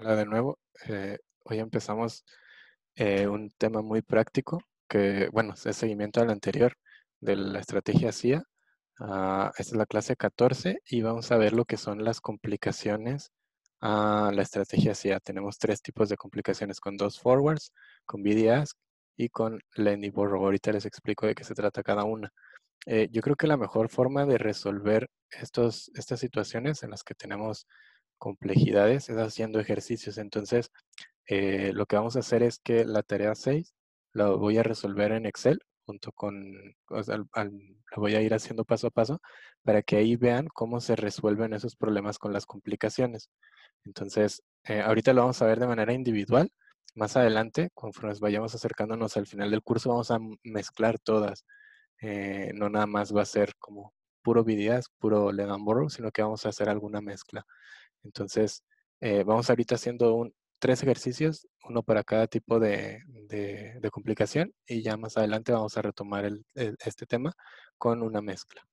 Hola de nuevo. Eh, hoy empezamos eh, un tema muy práctico que, bueno, es seguimiento al anterior de la estrategia CIA. Ah, esta es la clase 14 y vamos a ver lo que son las complicaciones a la estrategia CIA. Tenemos tres tipos de complicaciones con dos forwards, con BDASK y con Lending Borrow. Ahorita les explico de qué se trata cada una. Eh, yo creo que la mejor forma de resolver estos, estas situaciones en las que tenemos complejidades es haciendo ejercicios. Entonces, eh, lo que vamos a hacer es que la tarea 6 la voy a resolver en Excel junto con, lo voy a ir haciendo paso a paso para que ahí vean cómo se resuelven esos problemas con las complicaciones. Entonces, eh, ahorita lo vamos a ver de manera individual. Más adelante, conforme vayamos acercándonos al final del curso, vamos a mezclar todas. Eh, no nada más va a ser como puro BDS, puro Legan sino que vamos a hacer alguna mezcla. Entonces, eh, vamos ahorita haciendo tres ejercicios, uno para cada tipo de, complicación y ya más adelante vamos a retomar este tema con una mezcla.